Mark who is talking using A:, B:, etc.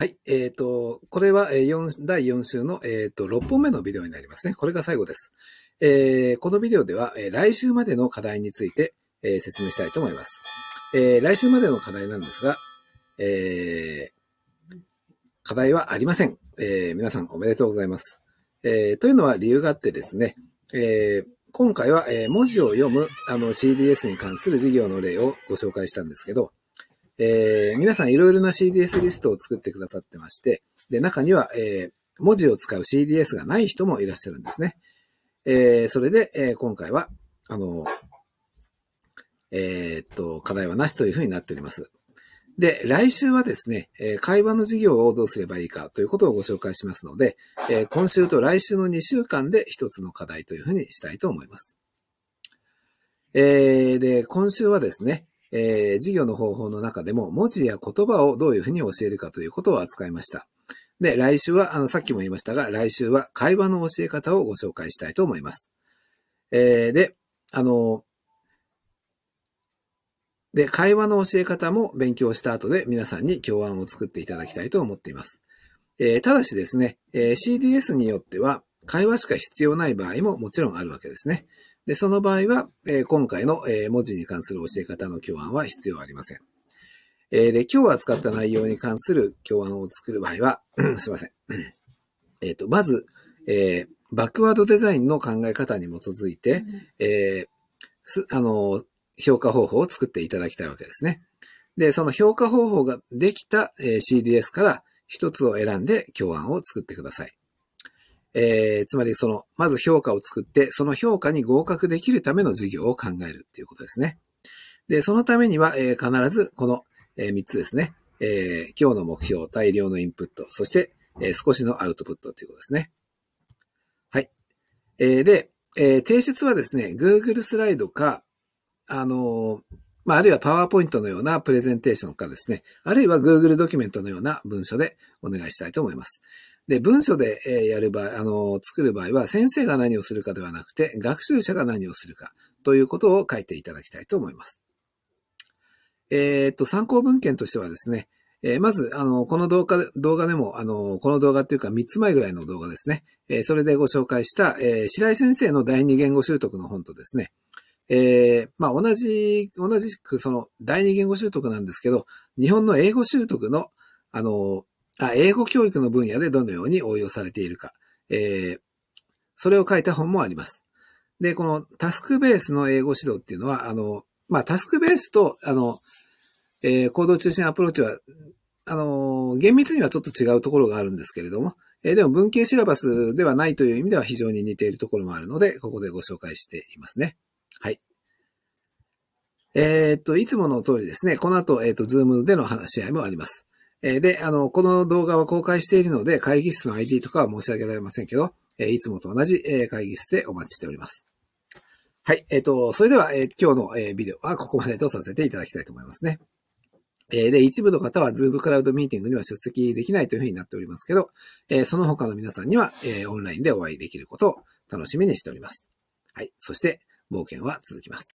A: はい。えっ、ー、と、これは4第4週の、えっ、ー、と6本目のビデオになりますね。これが最後です。えー、このビデオでは、え来週までの課題について、え説明したいと思います。え来週までの課題なんですが、え課題はありません。え皆さんおめでとうございます。えというのは理由があってですね、え今回は、え文字を読むあの CDS に関する授業の例をご紹介したんですけど、えー、皆さんいろいろな CDS リストを作ってくださってまして、で、中には、えー、文字を使う CDS がない人もいらっしゃるんですね。えー、それで、えー、今回は、あの、えー、っと、課題はなしというふうになっております。で、来週はですね、え会話の授業をどうすればいいかということをご紹介しますので、え今週と来週の2週間で一つの課題というふうにしたいと思います。えー、で、今週はですね、えー、授業の方法の中でも、文字や言葉をどういうふうに教えるかということを扱いました。で、来週は、あの、さっきも言いましたが、来週は会話の教え方をご紹介したいと思います。えー、で、あの、で、会話の教え方も勉強した後で皆さんに教案を作っていただきたいと思っています。えー、ただしですね、えー、CDS によっては会話しか必要ない場合ももちろんあるわけですね。で、その場合は、えー、今回の、えー、文字に関する教え方の教案は必要ありません。えー、で、今日扱った内容に関する教案を作る場合は、すいません。えっ、と、まず、えバックワードデザインの考え方に基づいて、えす、あの、評価方法を作っていただきたいわけですね。で、その評価方法ができた、え CDS から一つを選んで教案を作ってください。えー、つまりその、まず評価を作って、その評価に合格できるための授業を考えるっていうことですね。で、そのためには、えー、必ずこの、えー、3つですね。えー、今日の目標、大量のインプット、そして、えー、少しのアウトプットということですね。はい。えー、で、えー、提出はですね、Google スライドか、あのーまあ、あるいはパワーポイントのようなプレゼンテーションかですね、あるいは Google ドキュメントのような文書でお願いしたいと思います。で、文書でやる場合、あの、作る場合は先生が何をするかではなくて、学習者が何をするかということを書いていただきたいと思います。えー、っと、参考文献としてはですね、えー、まず、あの、この動画、動画でも、あの、この動画っていうか3つ前ぐらいの動画ですね。えー、それでご紹介した、えー、白井先生の第二言語習得の本とですね、えー、まあ、同じ、同じくその第二言語習得なんですけど、日本の英語習得の、あの、あ英語教育の分野でどのように応用されているか、えー、それを書いた本もあります。で、このタスクベースの英語指導っていうのは、あの、まあ、タスクベースと、あの、えー、行動中心アプローチは、あの、厳密にはちょっと違うところがあるんですけれども、えー、でも文系シラバスではないという意味では非常に似ているところもあるので、ここでご紹介していますね。はい。えー、っと、いつもの通りですね、この後、えー、っと、ズームでの話し合いもあります。えー、で、あの、この動画は公開しているので、会議室の ID とかは申し上げられませんけど、えいつもと同じ、え会議室でお待ちしております。はい。えっ、と、それでは、え今日の、えビデオはここまでとさせていただきたいと思いますね。えで、一部の方は Zoom クラウドミーティングには出席できないというふうになっておりますけど、えその他の皆さんには、えオンラインでお会いできることを楽しみにしております。はい。そして、冒険は続きます。